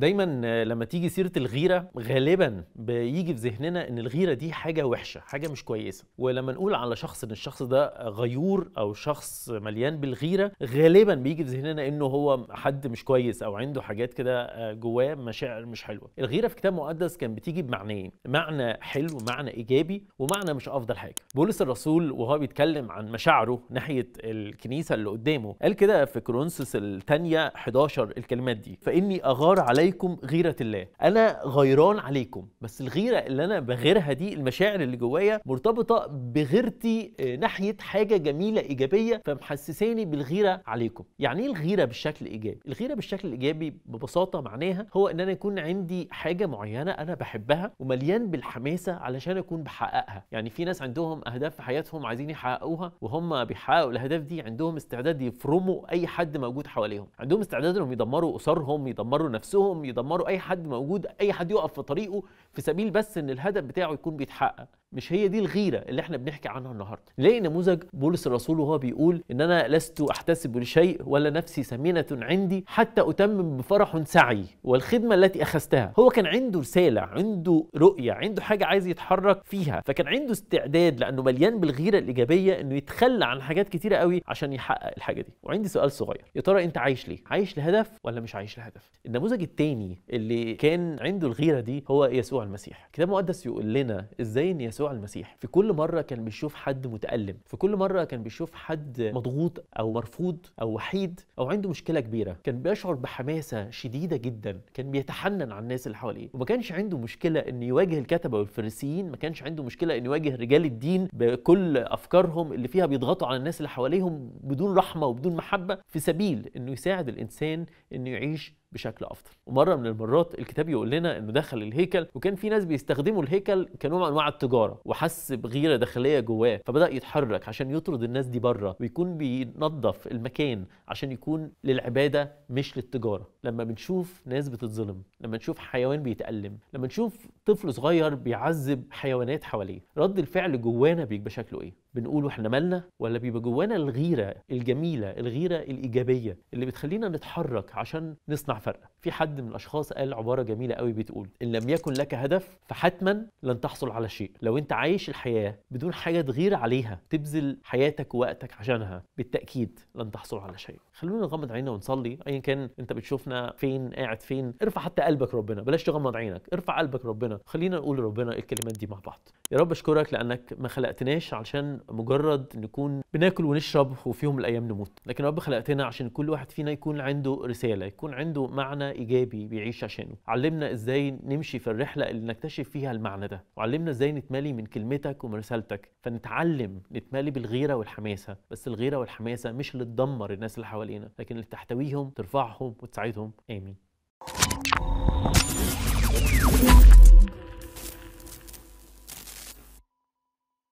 دايما لما تيجي سيره الغيره غالبا بيجي في ذهننا ان الغيره دي حاجه وحشه حاجه مش كويسه ولما نقول على شخص ان الشخص ده غيور او شخص مليان بالغيره غالبا بيجي في ذهننا انه هو حد مش كويس او عنده حاجات كده آه، جواه مشاعر مش حلوه الغيره في كتاب مقدس كان بتيجي بمعنيين معنى حلو معنى ايجابي ومعنى مش افضل حاجه بولس الرسول وهو بيتكلم عن مشاعره ناحيه الكنيسه اللي قدامه قال كده في كرونسوس الثانيه 11 الكلمات دي فاني اغار علي عليكم غيرة الله أنا غيران عليكم بس الغيرة اللي أنا بغيرها دي المشاعر اللي جوايا مرتبطة بغيرتي آه، ناحية حاجة جميلة إيجابية فمحسساني بالغيرة عليكم يعني إيه الغيرة بالشكل الإيجابي؟ الغيرة بالشكل الإيجابي ببساطة معناها هو إن أنا يكون عندي حاجة معينة أنا بحبها ومليان بالحماسة علشان أكون بحققها يعني في ناس عندهم أهداف في حياتهم عايزين يحققوها وهم بيحققوا الأهداف دي عندهم استعداد يفرموا أي حد موجود حواليهم عندهم استعداد إنهم يدمروا أسرهم يدمروا نفسهم نفسهم يدمروا اي حد موجود اي حد يقف في طريقه في سبيل بس ان الهدف بتاعه يكون بيتحقق مش هي دي الغيره اللي احنا بنحكي عنها النهارده نلاقي نموذج بولس الرسول وهو بيقول ان انا لست احتسب لشيء ولا نفسي ثمينه عندي حتى اتمم بفرح سعي والخدمه التي اخذتها هو كان عنده رساله عنده رؤيه عنده حاجه عايز يتحرك فيها فكان عنده استعداد لانه مليان بالغيره الايجابيه انه يتخلى عن حاجات كتيره قوي عشان يحقق الحاجه دي وعندي سؤال صغير يا ترى انت عايش ليه عايش لهدف ولا مش عايش لهدف النموذج التاني الثاني اللي كان عنده الغيره دي هو يسوع المسيح الكتاب المقدس يقول لنا ازاي ان يسوع المسيح في كل مره كان بيشوف حد متالم في كل مره كان بيشوف حد مضغوط او مرفوض او وحيد او عنده مشكله كبيره كان بيشعر بحماسه شديده جدا كان بيتحنن على الناس اللي حواليه وما كانش عنده مشكله ان يواجه الكتبه والفريسيين ما كانش عنده مشكله ان يواجه رجال الدين بكل افكارهم اللي فيها بيضغطوا على الناس اللي حواليهم بدون رحمه وبدون محبه في سبيل انه يساعد الانسان انه يعيش بشكل افضل ومره من المرات الكتاب يقول لنا انه دخل الهيكل وكان في ناس بيستخدموا الهيكل كنوع من انواع التجاره وحس بغيره داخليه جواه فبدا يتحرك عشان يطرد الناس دي بره ويكون بينظف المكان عشان يكون للعباده مش للتجاره لما بنشوف ناس بتتظلم لما نشوف حيوان بيتألم لما نشوف طفل صغير بيعذب حيوانات حواليه رد الفعل جوانا بيبقى شكله ايه بنقول واحنا مالنا ولا بيبقى جوانا الغيره الجميله الغيره الايجابيه اللي بتخلينا نتحرك عشان نصنع فرق في حد من الاشخاص قال عباره جميله قوي بتقول ان لم يكن لك هدف فحتما لن تحصل على شيء لو انت عايش الحياه بدون حاجه تغير عليها تبذل حياتك ووقتك عشانها بالتاكيد لن تحصل على شيء خلونا نغمض عينينا ونصلي ايا كان انت بتشوفنا فين قاعد فين ارفع حتى قلبك ربنا بلاش تغمض عينك ارفع قلبك ربنا خلينا نقول ربنا الكلمات دي مع بعض يا رب اشكرك لانك ما خلقتناش علشان مجرد نكون بناكل ونشرب وفي يوم من الايام نموت لكن يا رب خلقتنا عشان كل واحد فينا يكون عنده رساله يكون عنده معنى ايجابي بيعيش عشانه علمنا ازاي نمشي في الرحله اللي نكتشف فيها المعنى ده وعلمنا ازاي نتملي من كلمتك ومن رسالتك فنتعلم نتملي بالغيره والحماسه بس الغيره والحماسه مش اللي تدمر الناس اللي حوالينا لكن اللي تحتويهم ترفعهم وتساعدهم امين